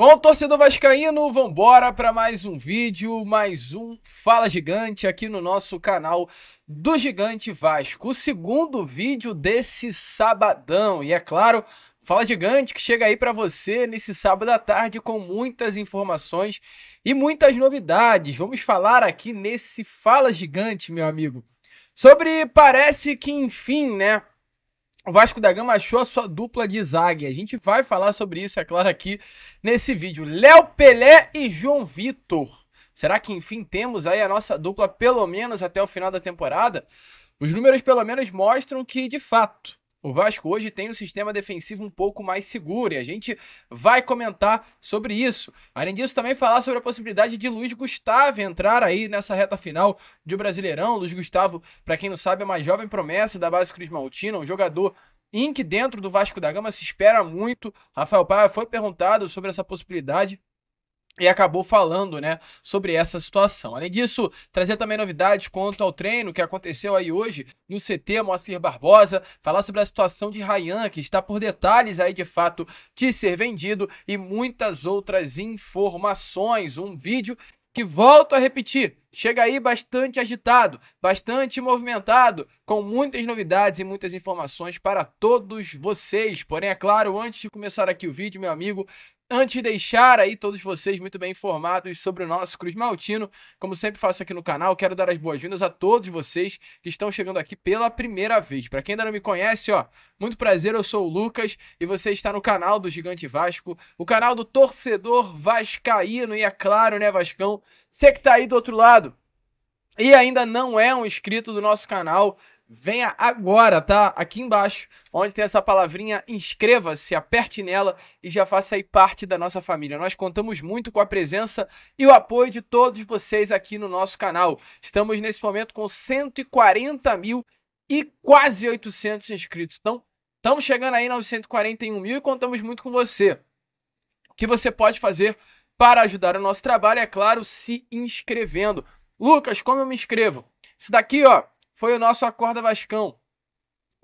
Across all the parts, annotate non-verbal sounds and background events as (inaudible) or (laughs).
Bom, torcedor vascaíno, vambora para mais um vídeo, mais um Fala Gigante aqui no nosso canal do Gigante Vasco. O segundo vídeo desse sabadão e é claro, Fala Gigante que chega aí para você nesse sábado à tarde com muitas informações e muitas novidades. Vamos falar aqui nesse Fala Gigante, meu amigo, sobre parece que enfim, né? O Vasco da Gama achou a sua dupla de zague. A gente vai falar sobre isso, é claro, aqui nesse vídeo. Léo Pelé e João Vitor. Será que enfim temos aí a nossa dupla pelo menos até o final da temporada? Os números pelo menos mostram que, de fato, o Vasco hoje tem um sistema defensivo um pouco mais seguro e a gente vai comentar sobre isso. Além disso, também falar sobre a possibilidade de Luiz Gustavo entrar aí nessa reta final de Brasileirão. Luiz Gustavo, para quem não sabe, é uma jovem promessa da base Cris Maltina, um jogador em que dentro do Vasco da Gama se espera muito. Rafael Paiva foi perguntado sobre essa possibilidade e acabou falando, né, sobre essa situação. Além disso, trazer também novidades quanto ao treino que aconteceu aí hoje no CT Moacir Barbosa, falar sobre a situação de Rayan, que está por detalhes aí de fato de ser vendido e muitas outras informações, um vídeo que volto a repetir, chega aí bastante agitado, bastante movimentado, com muitas novidades e muitas informações para todos vocês. Porém, é claro, antes de começar aqui o vídeo, meu amigo, Antes de deixar aí todos vocês muito bem informados sobre o nosso Cruz Maltino, como sempre faço aqui no canal, quero dar as boas-vindas a todos vocês que estão chegando aqui pela primeira vez. Para quem ainda não me conhece, ó, muito prazer, eu sou o Lucas e você está no canal do Gigante Vasco, o canal do torcedor vascaíno e é claro, né, Vascão, você que tá aí do outro lado e ainda não é um inscrito do nosso canal, venha agora, tá? Aqui embaixo, onde tem essa palavrinha, inscreva-se, aperte nela e já faça aí parte da nossa família. Nós contamos muito com a presença e o apoio de todos vocês aqui no nosso canal. Estamos nesse momento com 140 mil e quase 800 inscritos. Então, estamos chegando aí nos 141 mil e contamos muito com você. O que você pode fazer para ajudar o nosso trabalho, é claro, se inscrevendo. Lucas, como eu me inscrevo? Isso daqui, ó, foi o nosso Acorda Vascão.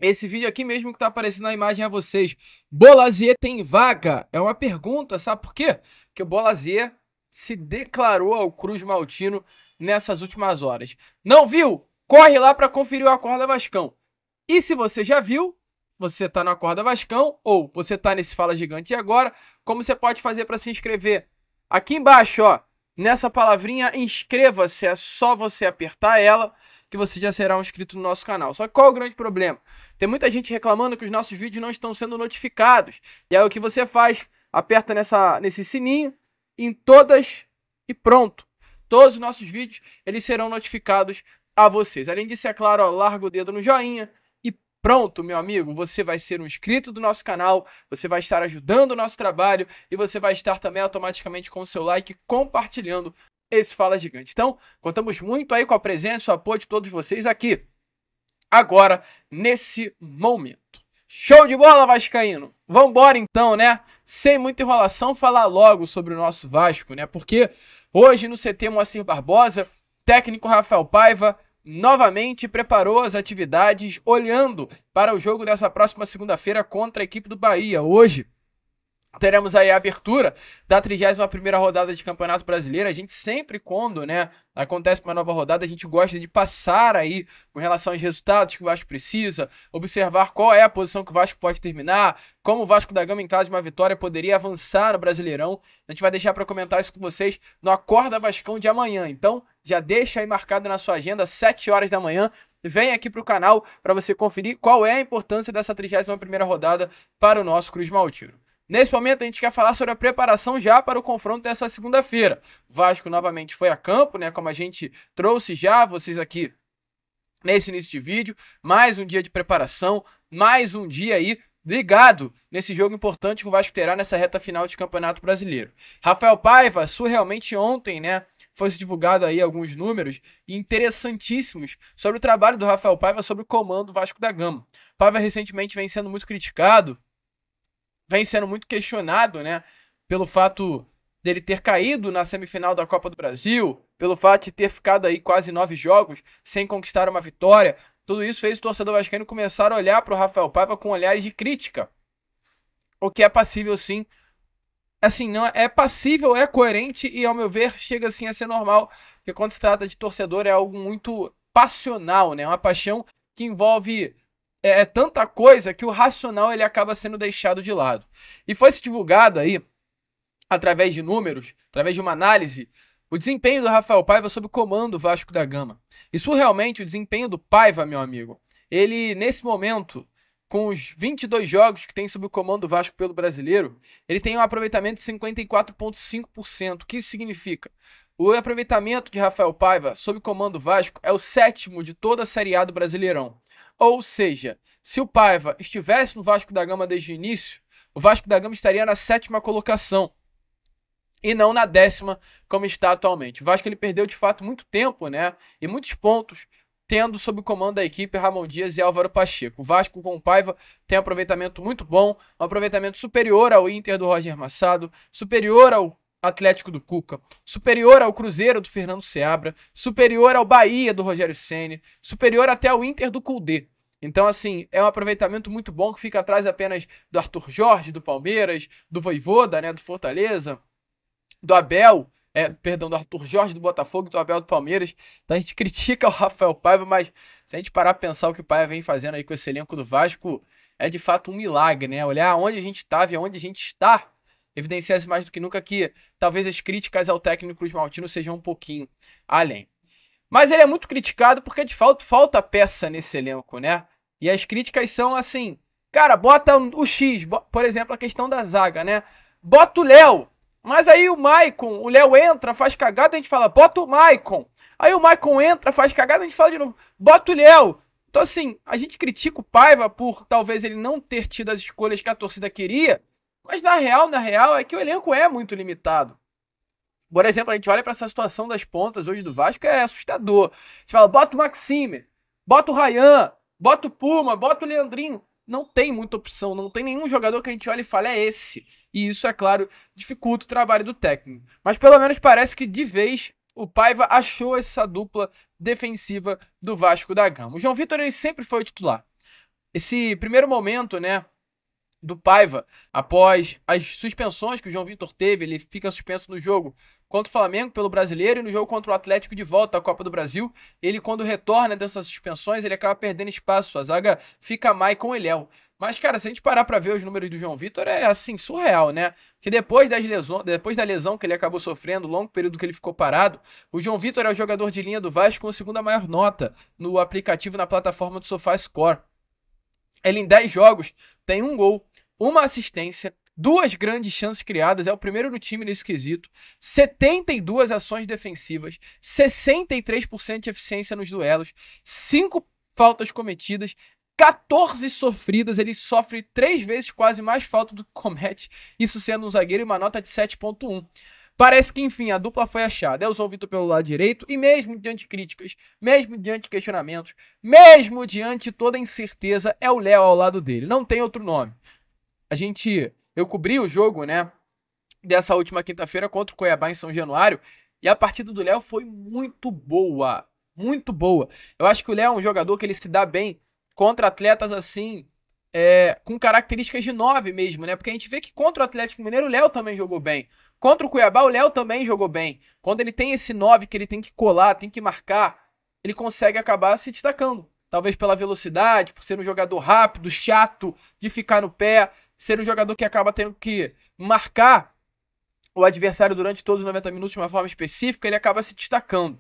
Esse vídeo aqui mesmo que tá aparecendo na imagem a é vocês. Bolazier tem vaga? É uma pergunta, sabe por quê? Que o Bolazier se declarou ao Cruz Maltino nessas últimas horas. Não viu? Corre lá para conferir o Acorda Vascão. E se você já viu, você tá no Acorda Vascão ou você tá nesse Fala Gigante e agora, como você pode fazer para se inscrever? Aqui embaixo, ó, nessa palavrinha inscreva-se, é só você apertar ela que você já será um inscrito no nosso canal. Só que qual é o grande problema? Tem muita gente reclamando que os nossos vídeos não estão sendo notificados. E aí o que você faz? Aperta nessa, nesse sininho, em todas e pronto. Todos os nossos vídeos, eles serão notificados a vocês. Além disso, é claro, ó, larga o dedo no joinha, e Pronto, meu amigo, você vai ser um inscrito do nosso canal, você vai estar ajudando o nosso trabalho e você vai estar também automaticamente com o seu like compartilhando esse Fala Gigante. Então, contamos muito aí com a presença e o apoio de todos vocês aqui, agora, nesse momento. Show de bola, Vascaíno! Vambora então, né? Sem muita enrolação, falar logo sobre o nosso Vasco, né? Porque hoje no CT Moacir Barbosa, técnico Rafael Paiva novamente preparou as atividades olhando para o jogo dessa próxima segunda-feira contra a equipe do Bahia. Hoje, teremos aí a abertura da 31ª rodada de Campeonato Brasileiro. A gente sempre quando, né, acontece uma nova rodada, a gente gosta de passar aí com relação aos resultados que o Vasco precisa, observar qual é a posição que o Vasco pode terminar, como o Vasco da Gama em caso de uma vitória poderia avançar no Brasileirão. A gente vai deixar para comentar isso com vocês no Acorda Vascão de amanhã. Então, já deixa aí marcado na sua agenda 7 horas da manhã. Vem aqui para o canal para você conferir qual é a importância dessa 31ª rodada para o nosso Cruz Maltino. Nesse momento, a gente quer falar sobre a preparação já para o confronto dessa segunda-feira. Vasco novamente foi a campo, né? Como a gente trouxe já vocês aqui nesse início de vídeo. Mais um dia de preparação, mais um dia aí ligado nesse jogo importante que o Vasco terá nessa reta final de Campeonato Brasileiro. Rafael Paiva, surrealmente ontem, né? Foi divulgado aí alguns números interessantíssimos sobre o trabalho do Rafael Paiva sobre o comando Vasco da Gama. Paiva recentemente vem sendo muito criticado vem sendo muito questionado, né? Pelo fato dele ter caído na semifinal da Copa do Brasil, pelo fato de ter ficado aí quase nove jogos sem conquistar uma vitória. Tudo isso fez o torcedor vascaíno começar a olhar para o Rafael Paiva com olhares de crítica. O que é passível sim. Assim, não é, é passível, é coerente e ao meu ver chega assim a ser normal, porque quando se trata de torcedor é algo muito passional, né? Uma paixão que envolve é, é tanta coisa que o racional ele acaba sendo deixado de lado. E foi se divulgado aí, através de números, através de uma análise, o desempenho do Rafael Paiva sob o comando Vasco da Gama. Isso realmente, o desempenho do Paiva, meu amigo, ele nesse momento, com os 22 jogos que tem sob o comando do Vasco pelo brasileiro, ele tem um aproveitamento de 54,5%. O que isso significa? O aproveitamento de Rafael Paiva sob o comando do Vasco é o sétimo de toda a Série A do Brasileirão. Ou seja, se o Paiva estivesse no Vasco da Gama desde o início, o Vasco da Gama estaria na sétima colocação e não na décima como está atualmente. O Vasco ele perdeu de fato muito tempo, né? E muitos pontos tendo sob o comando da equipe Ramon Dias e Álvaro Pacheco. O Vasco com o Paiva tem aproveitamento muito bom, um aproveitamento superior ao Inter do Roger Massado, superior ao Atlético do Cuca, superior ao Cruzeiro do Fernando Seabra, superior ao Bahia do Rogério Ceni, superior até ao Inter do Culde. Então, assim, é um aproveitamento muito bom que fica atrás apenas do Arthur Jorge, do Palmeiras, do Voivoda, né, do Fortaleza, do Abel, é, perdão, do Arthur Jorge do Botafogo, do Abel do Palmeiras. Então a gente (laughs) critica o Rafael Paiva, mas se a gente parar a pensar o que o Paiva vem fazendo aí com esse elenco do Vasco, é de fato um milagre, né? Olhar onde a gente estava e onde a gente está evidenciasse mais do que nunca que talvez as críticas ao técnico Cruz Maltino sejam um pouquinho além. Mas ele é muito criticado porque de fato falta peça nesse elenco, né? E as críticas são assim, cara, bota o X, por exemplo, a questão da zaga, né? Bota o Léo. Mas aí o Maicon, o Léo entra, faz cagada, a gente fala, bota o Maicon. Aí o Maicon entra, faz cagada, a gente fala de novo, bota o Léo. Então, assim, a gente critica o Paiva por talvez ele não ter tido as escolhas que a torcida queria, mas na real, na real, é que o elenco é muito limitado. Por exemplo, a gente olha para essa situação das pontas hoje do Vasco, é assustador. A gente fala, bota o Maxime, bota o Rayan, Bota o Puma, bota o Leandrinho. Não tem muita opção, não tem nenhum jogador que a gente olhe e fale é esse. E isso, é claro, dificulta o trabalho do técnico. Mas pelo menos parece que de vez o Paiva achou essa dupla defensiva do Vasco da Gama. O João Vitor ele sempre foi o titular. Esse primeiro momento, né, do Paiva, após as suspensões que o João Vitor teve, ele fica suspenso no jogo contra o Flamengo pelo Brasileiro e no jogo contra o Atlético de volta à Copa do Brasil. Ele, quando retorna dessas suspensões, ele acaba perdendo espaço. A zaga fica mais com o Eliel. Mas, cara, se a gente parar pra ver os números do João Vitor, é assim, surreal, né? Que depois, das lesão, depois da lesão que ele acabou sofrendo, o longo período que ele ficou parado, o João Vitor é o jogador de linha do Vasco com a segunda maior nota no aplicativo na plataforma do SofaScore. Ele em 10 jogos tem um gol, uma assistência, Duas grandes chances criadas, é o primeiro no time nesse quesito. 72 ações defensivas, 63% de eficiência nos duelos, 5 faltas cometidas, 14 sofridas, ele sofre três vezes quase mais falta do que comete, isso sendo um zagueiro e uma nota de 7.1. Parece que, enfim, a dupla foi achada. Elson Vitor pelo lado direito, e mesmo diante críticas, mesmo diante questionamentos, mesmo diante toda incerteza, é o Léo ao lado dele. Não tem outro nome. A gente eu cobri o jogo, né? Dessa última quinta-feira contra o Cuiabá em São Januário. E a partida do Léo foi muito boa. Muito boa. Eu acho que o Léo é um jogador que ele se dá bem contra atletas assim, é, com características de 9 mesmo, né? Porque a gente vê que contra o Atlético Mineiro o Léo também jogou bem. Contra o Cuiabá o Léo também jogou bem. Quando ele tem esse 9 que ele tem que colar, tem que marcar, ele consegue acabar se destacando. Talvez pela velocidade, por ser um jogador rápido, chato, de ficar no pé, ser um jogador que acaba tendo que marcar o adversário durante todos os 90 minutos de uma forma específica, ele acaba se destacando.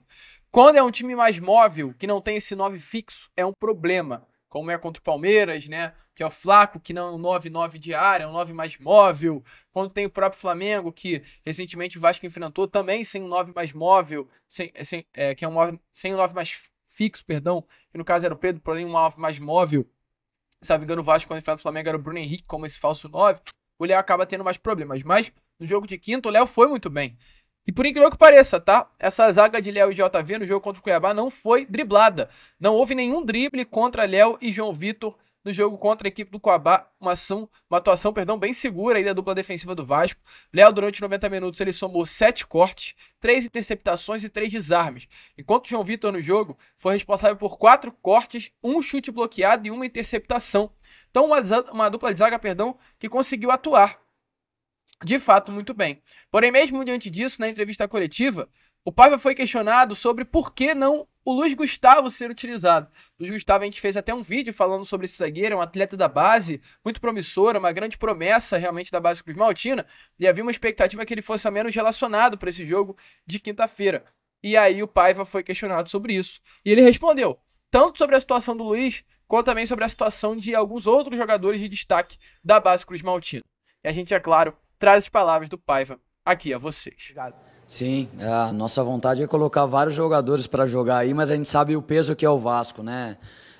Quando é um time mais móvel, que não tem esse 9 fixo, é um problema. Como é contra o Palmeiras, né? Que é o Flaco, que não é um 9-9 de área, é um 9 mais móvel. Quando tem o próprio Flamengo, que recentemente o Vasco enfrentou também sem um 9 mais móvel, sem, sem, é, que é um 9, sem um 9 mais fixo, perdão, que no caso era o Pedro, porém um 9 mais móvel se não me engano, o Vasco, quando enfrenta o Flamengo, era o Bruno Henrique como esse falso 9. O Léo acaba tendo mais problemas. Mas no jogo de quinta, o Léo foi muito bem. E por incrível que pareça, tá? Essa zaga de Léo e JV no jogo contra o Cuiabá não foi driblada. Não houve nenhum drible contra Léo e João Vitor no jogo contra a equipe do Coabá, uma, ação, uma atuação perdão, bem segura aí da dupla defensiva do Vasco. Léo, durante 90 minutos, ele somou 7 cortes, 3 interceptações e 3 desarmes, enquanto João Vitor no jogo foi responsável por 4 cortes, um chute bloqueado e uma interceptação. Então, uma, uma dupla de zaga perdão, que conseguiu atuar de fato muito bem. Porém, mesmo diante disso, na entrevista coletiva, o Paiva foi questionado sobre por que não o Luiz Gustavo ser utilizado. O Luiz Gustavo, a gente fez até um vídeo falando sobre esse zagueiro, um atleta da base, muito promissor, uma grande promessa realmente da base Cruz Maltina, e havia uma expectativa que ele fosse menos relacionado para esse jogo de quinta-feira. E aí o Paiva foi questionado sobre isso. E ele respondeu, tanto sobre a situação do Luiz, quanto também sobre a situação de alguns outros jogadores de destaque da base Cruz Maltina. E a gente, é claro, traz as palavras do Paiva aqui a vocês. Obrigado. Sim, é, a nossa vontade é colocar vários jogadores para jogar aí, mas a gente sabe o peso que é o Vasco, né?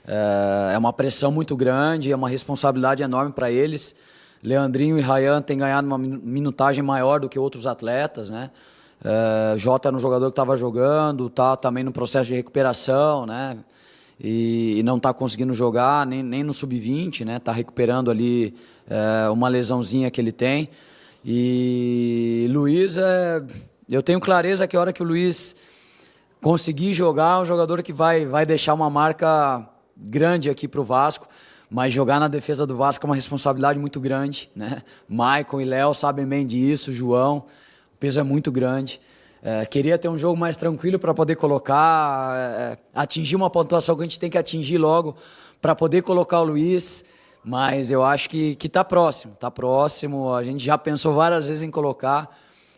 É, é uma pressão muito grande, é uma responsabilidade enorme para eles. Leandrinho e Rayan têm ganhado uma minutagem maior do que outros atletas, né? É, Jota era um jogador que estava jogando, tá também no processo de recuperação, né? E, e não está conseguindo jogar, nem, nem no sub-20, né? Está recuperando ali é, uma lesãozinha que ele tem. E Luiz é eu tenho clareza que a hora que o Luiz conseguir jogar, é um jogador que vai, vai deixar uma marca grande aqui para o Vasco. Mas jogar na defesa do Vasco é uma responsabilidade muito grande, né? Maicon e Léo sabem bem disso, João. O peso é muito grande. É, queria ter um jogo mais tranquilo para poder colocar, é, atingir uma pontuação que a gente tem que atingir logo para poder colocar o Luiz. Mas eu acho que está próximo, está próximo. A gente já pensou várias vezes em colocar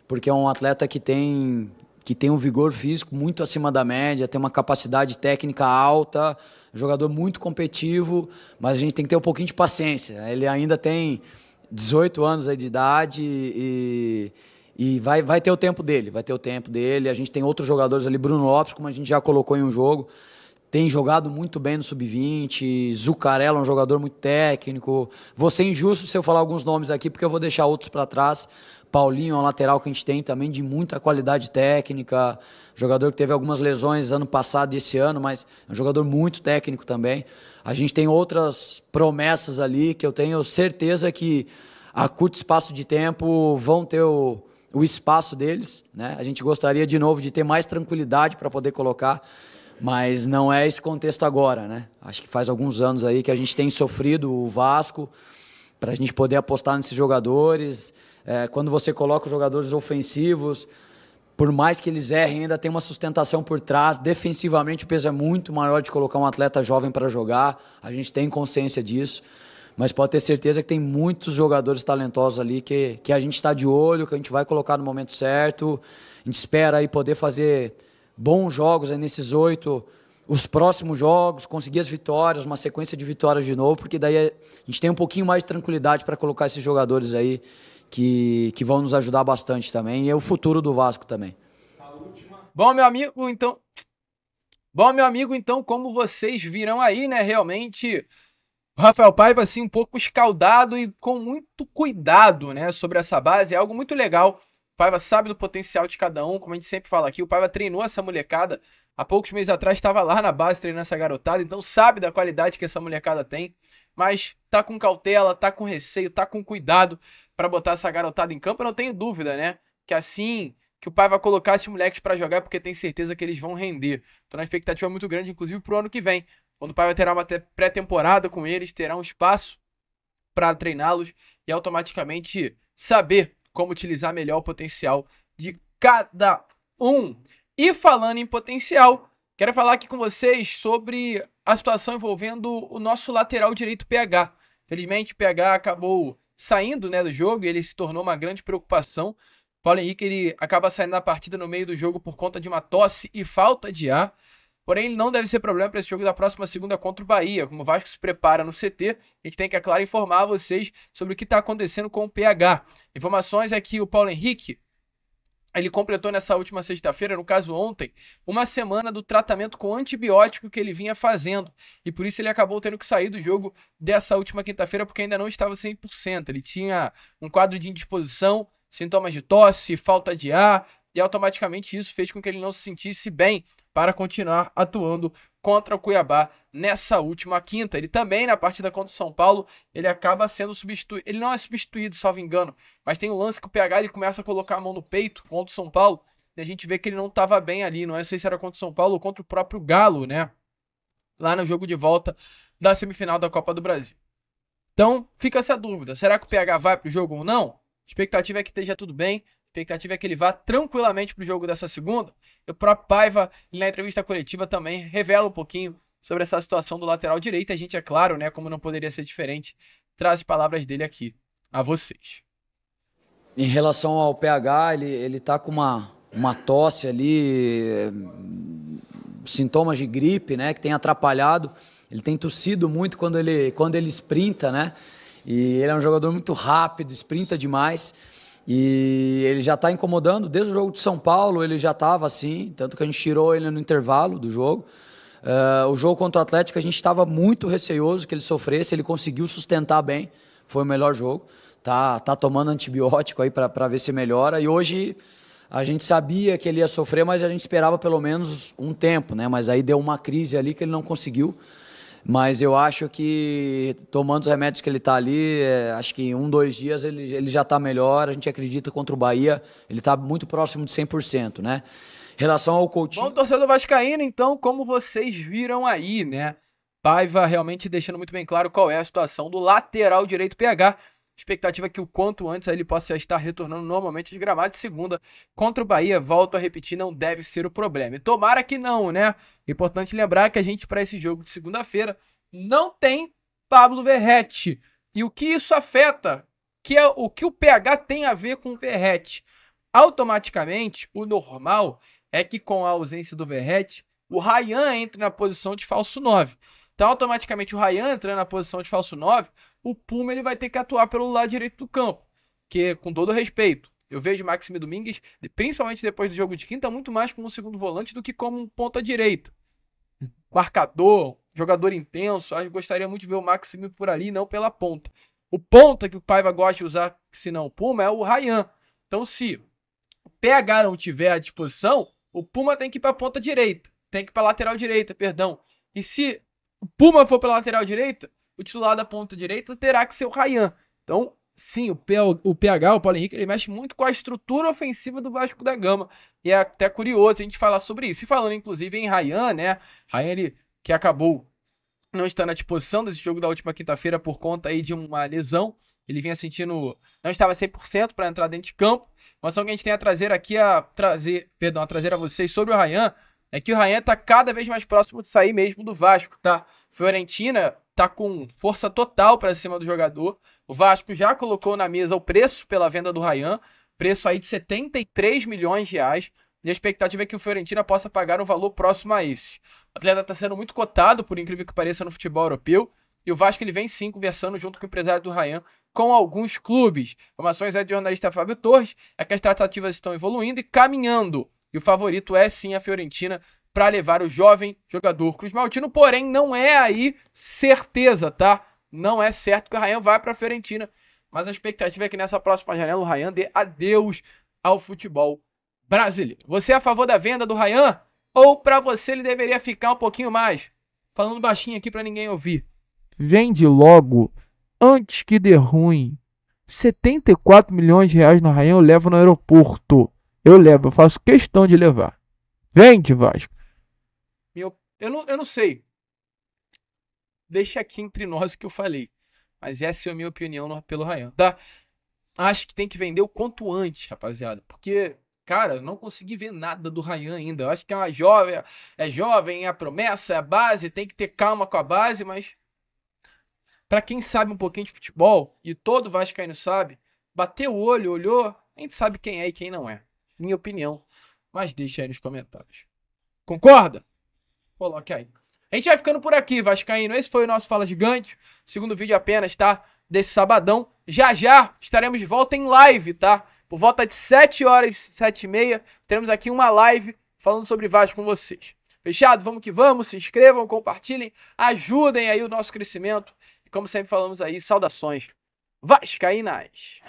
porque é um atleta que tem que tem um vigor físico muito acima da média, tem uma capacidade técnica alta, jogador muito competitivo, mas a gente tem que ter um pouquinho de paciência. Ele ainda tem 18 anos de idade e, e vai, vai ter o tempo dele, vai ter o tempo dele. A gente tem outros jogadores ali, Bruno Lopes, como a gente já colocou em um jogo, tem jogado muito bem no sub-20, Zucarello é um jogador muito técnico. Vou ser injusto se eu falar alguns nomes aqui, porque eu vou deixar outros para trás, Paulinho é um lateral que a gente tem também de muita qualidade técnica, jogador que teve algumas lesões ano passado e esse ano, mas é um jogador muito técnico também. A gente tem outras promessas ali que eu tenho certeza que a curto espaço de tempo vão ter o, o espaço deles, né? A gente gostaria de novo de ter mais tranquilidade para poder colocar, mas não é esse contexto agora, né? Acho que faz alguns anos aí que a gente tem sofrido o Vasco para a gente poder apostar nesses jogadores. É, quando você coloca os jogadores ofensivos, por mais que eles errem, ainda tem uma sustentação por trás. Defensivamente, o peso é muito maior de colocar um atleta jovem para jogar. A gente tem consciência disso. Mas pode ter certeza que tem muitos jogadores talentosos ali que, que a gente está de olho, que a gente vai colocar no momento certo. A gente espera aí poder fazer bons jogos nesses oito, os próximos jogos, conseguir as vitórias, uma sequência de vitórias de novo, porque daí a gente tem um pouquinho mais de tranquilidade para colocar esses jogadores aí que, que vão nos ajudar bastante também. E é o futuro do Vasco também. Bom, meu amigo, então. Bom, meu amigo, então, como vocês viram aí, né? Realmente. O Rafael Paiva, assim, um pouco escaldado e com muito cuidado, né, sobre essa base. É algo muito legal. O Paiva sabe do potencial de cada um, como a gente sempre fala aqui. O Paiva treinou essa molecada. Há poucos meses atrás estava lá na base treinando essa garotada, então sabe da qualidade que essa molecada tem. Mas tá com cautela, tá com receio, tá com cuidado para botar essa garotada em campo, eu não tenho dúvida, né? Que assim que o pai vai colocar esses moleques para jogar porque tem certeza que eles vão render. Tô na expectativa muito grande, inclusive pro ano que vem, quando o pai vai ter uma pré-temporada com eles, terá um espaço para treiná-los e automaticamente saber como utilizar melhor o potencial de cada um. E falando em potencial, quero falar aqui com vocês sobre a situação envolvendo o nosso lateral direito PH. Felizmente, o PH acabou saindo né, do jogo e ele se tornou uma grande preocupação. Paulo Henrique ele acaba saindo da partida no meio do jogo por conta de uma tosse e falta de ar. Porém, não deve ser problema para esse jogo da próxima segunda contra o Bahia. Como o Vasco se prepara no CT, a gente tem que, é claro, informar vocês sobre o que está acontecendo com o PH. Informações é que o Paulo Henrique ele completou nessa última sexta-feira, no caso ontem, uma semana do tratamento com antibiótico que ele vinha fazendo. E por isso ele acabou tendo que sair do jogo dessa última quinta-feira, porque ainda não estava 100%. Ele tinha um quadro de indisposição, sintomas de tosse, falta de ar, e automaticamente isso fez com que ele não se sentisse bem para continuar atuando contra o Cuiabá nessa última quinta. Ele também, na partida contra o São Paulo, ele acaba sendo substituído. Ele não é substituído, salvo engano, mas tem um lance que o PH ele começa a colocar a mão no peito contra o São Paulo. E a gente vê que ele não estava bem ali. Não, é, sei se era contra o São Paulo ou contra o próprio Galo, né? Lá no jogo de volta da semifinal da Copa do Brasil. Então, fica essa dúvida. Será que o PH vai pro jogo ou não? A expectativa é que esteja tudo bem expectativa é que ele vá tranquilamente para o jogo dessa segunda. E o próprio Paiva, na entrevista coletiva, também revela um pouquinho sobre essa situação do lateral direito. A gente, é claro, né, como não poderia ser diferente, traz as palavras dele aqui a vocês. Em relação ao PH, ele, ele tá com uma, uma tosse ali, eh, sintomas de gripe, né, que tem atrapalhado. Ele tem tossido muito quando ele, quando ele sprinta, né? E ele é um jogador muito rápido, sprinta demais. E ele já está incomodando desde o jogo de São Paulo, ele já estava assim, tanto que a gente tirou ele no intervalo do jogo. Uh, o jogo contra o Atlético a gente estava muito receoso que ele sofresse, ele conseguiu sustentar bem, foi o melhor jogo. Tá, tá tomando antibiótico aí para ver se melhora. E hoje a gente sabia que ele ia sofrer, mas a gente esperava pelo menos um tempo, né? Mas aí deu uma crise ali que ele não conseguiu. Mas eu acho que tomando os remédios que ele está ali, é, acho que em um, dois dias ele, ele já está melhor. A gente acredita contra o Bahia, ele está muito próximo de 100%, né? Em relação ao Coutinho. Bom, torcedor vascaíno, então, como vocês viram aí, né? Paiva realmente deixando muito bem claro qual é a situação do lateral direito PH. Expectativa é que o quanto antes ele possa estar retornando normalmente de gramado de Segunda, contra o Bahia, volto a repetir, não deve ser o problema. E tomara que não, né? Importante lembrar que a gente, para esse jogo de segunda-feira, não tem Pablo Verrete. E o que isso afeta? Que é o que o PH tem a ver com o Verrete? Automaticamente, o normal é que com a ausência do Verrete, o Ryan entre na posição de falso 9. Então, automaticamente, o Ryan entrando na posição de falso 9, o Puma ele vai ter que atuar pelo lado direito do campo. Que, com todo respeito, eu vejo o Maxime Domingues, principalmente depois do jogo de quinta, muito mais como um segundo volante do que como um ponta direita. Uhum. Marcador, jogador intenso. Eu gostaria muito de ver o Maxime por ali, não pela ponta. O ponta que o Paiva gosta de usar, se não o Puma, é o Ryan. Então, se o PH não tiver à disposição, o Puma tem que ir para a ponta direita, tem que ir para lateral direita, perdão. E se Puma for pela lateral direita, o titular da ponta direita terá que ser o Rayan. Então, sim, o, PH, o, o Paulo Henrique, ele mexe muito com a estrutura ofensiva do Vasco da Gama. E é até curioso a gente falar sobre isso. E falando, inclusive, em Rayan, né? Rayan, ele que acabou não estando à disposição desse jogo da última quinta-feira por conta aí de uma lesão. Ele vinha sentindo. Não estava 100% para entrar dentro de campo. Mas só que a gente tem a trazer aqui a trazer, perdão, a trazer a vocês sobre o Rayan é que o Rayan tá cada vez mais próximo de sair mesmo do Vasco, tá? Fiorentina tá com força total para cima do jogador. O Vasco já colocou na mesa o preço pela venda do Rayan, preço aí de 73 milhões de reais. E a expectativa é que o Fiorentina possa pagar um valor próximo a esse. O atleta está sendo muito cotado, por incrível que pareça, no futebol europeu. E o Vasco ele vem sim conversando junto com o empresário do Rayan com alguns clubes. Informações é do jornalista Fábio Torres é que as tratativas estão evoluindo e caminhando. E o favorito é sim a Fiorentina para levar o jovem jogador Cruz Maltino, porém não é aí certeza, tá? Não é certo que o Ryan vai para a Fiorentina, mas a expectativa é que nessa próxima janela o Ryan dê adeus ao futebol brasileiro. Você é a favor da venda do Ryan ou para você ele deveria ficar um pouquinho mais? Falando baixinho aqui para ninguém ouvir. Vende logo antes que dê ruim. 74 milhões de reais no Ryan eu levo no aeroporto. Eu levo, eu faço questão de levar. Vende, Vasco. Meu, eu, não, eu não sei. Deixa aqui entre nós o que eu falei. Mas essa é a minha opinião no, pelo Rayan, tá? Acho que tem que vender o quanto antes, rapaziada. Porque, cara, eu não consegui ver nada do Rayan ainda. Eu acho que é uma jovem, é jovem, é a promessa, é a base, tem que ter calma com a base, mas. Pra quem sabe um pouquinho de futebol, e todo Vascaíno sabe, bateu o olho, olhou, a gente sabe quem é e quem não é minha opinião. Mas deixa aí nos comentários. Concorda? Coloque aí. A gente vai ficando por aqui, Vascaíno. Esse foi o nosso Fala Gigante. Segundo vídeo apenas, tá? Desse sabadão. Já já estaremos de volta em live, tá? Por volta de 7 horas, 7 e meia, teremos aqui uma live falando sobre Vasco com vocês. Fechado? Vamos que vamos. Se inscrevam, compartilhem, ajudem aí o nosso crescimento. E como sempre falamos aí, saudações vascaínas.